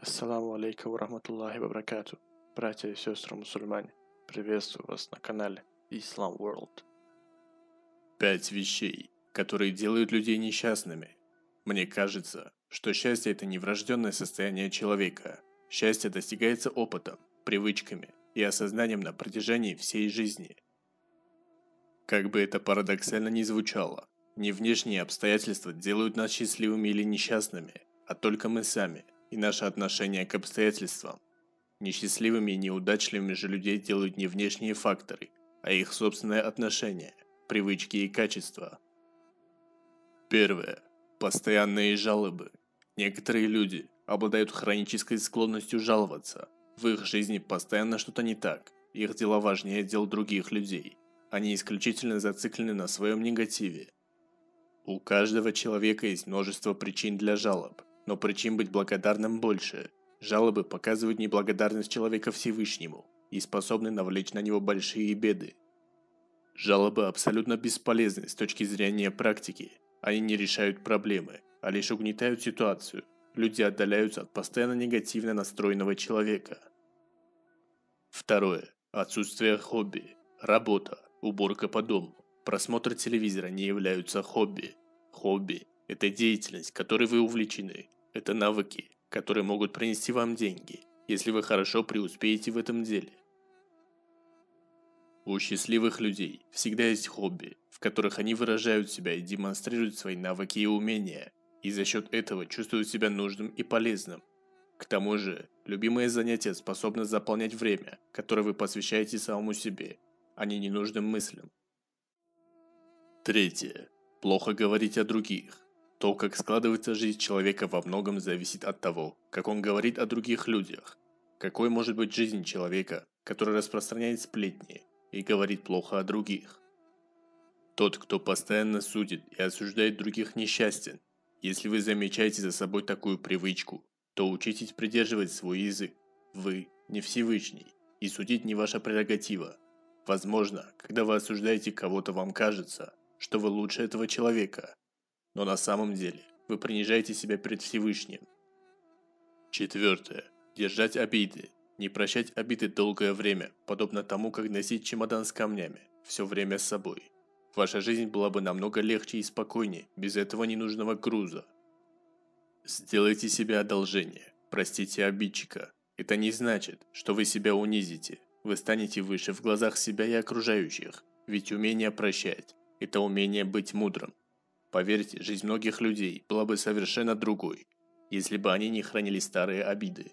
Ассаламу алейкум рахматуллахи вабракату. Братья и сестры мусульмане, приветствую вас на канале Islam World. Пять вещей, которые делают людей несчастными. Мне кажется, что счастье – это неврожденное состояние человека. Счастье достигается опытом, привычками и осознанием на протяжении всей жизни. Как бы это парадоксально ни звучало, не внешние обстоятельства делают нас счастливыми или несчастными, а только мы сами – и наше отношение к обстоятельствам. Несчастливыми и неудачливыми же людей делают не внешние факторы, а их собственное отношение, привычки и качества. Первое. Постоянные жалобы. Некоторые люди обладают хронической склонностью жаловаться. В их жизни постоянно что-то не так, их дела важнее дел других людей. Они исключительно зациклены на своем негативе. У каждого человека есть множество причин для жалоб но причин быть благодарным больше. Жалобы показывают неблагодарность человека Всевышнему и способны навлечь на него большие беды. Жалобы абсолютно бесполезны с точки зрения практики. Они не решают проблемы, а лишь угнетают ситуацию. Люди отдаляются от постоянно негативно настроенного человека. Второе. Отсутствие хобби. Работа, уборка по дому, просмотр телевизора не являются хобби. Хобби – это деятельность, которой вы увлечены, это навыки, которые могут принести вам деньги, если вы хорошо преуспеете в этом деле. У счастливых людей всегда есть хобби, в которых они выражают себя и демонстрируют свои навыки и умения, и за счет этого чувствуют себя нужным и полезным. К тому же, любимое занятие способно заполнять время, которое вы посвящаете самому себе, а не ненужным мыслям. Третье. Плохо говорить о других. То, как складывается жизнь человека, во многом зависит от того, как он говорит о других людях. Какой может быть жизнь человека, который распространяет сплетни и говорит плохо о других? Тот, кто постоянно судит и осуждает других, несчастен. Если вы замечаете за собой такую привычку, то учитесь придерживать свой язык. Вы не Всевышний, и судить не ваша прерогатива. Возможно, когда вы осуждаете кого-то, вам кажется, что вы лучше этого человека – но на самом деле вы принижаете себя перед Всевышним. Четвертое. Держать обиды. Не прощать обиды долгое время, подобно тому, как носить чемодан с камнями, все время с собой. Ваша жизнь была бы намного легче и спокойнее, без этого ненужного груза. Сделайте себе одолжение, простите обидчика. Это не значит, что вы себя унизите. Вы станете выше в глазах себя и окружающих, ведь умение прощать – это умение быть мудрым, Поверьте, жизнь многих людей была бы совершенно другой, если бы они не хранили старые обиды.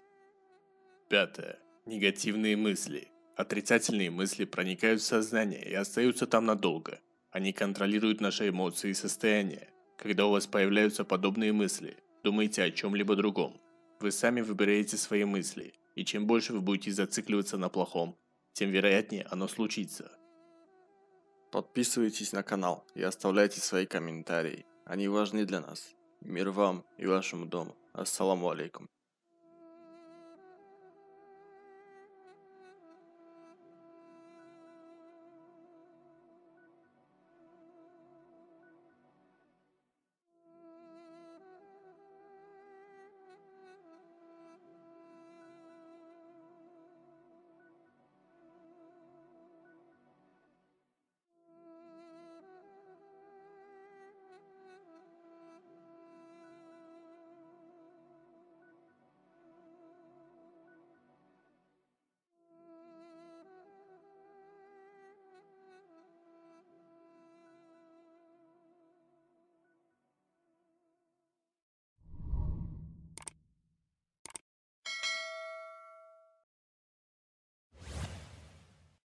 Пятое. Негативные мысли. Отрицательные мысли проникают в сознание и остаются там надолго. Они контролируют наши эмоции и состояние. Когда у вас появляются подобные мысли, думайте о чем-либо другом. Вы сами выбираете свои мысли, и чем больше вы будете зацикливаться на плохом, тем вероятнее оно случится. Подписывайтесь на канал и оставляйте свои комментарии. Они важны для нас. Мир вам и вашему дому. Ассаламу алейкум.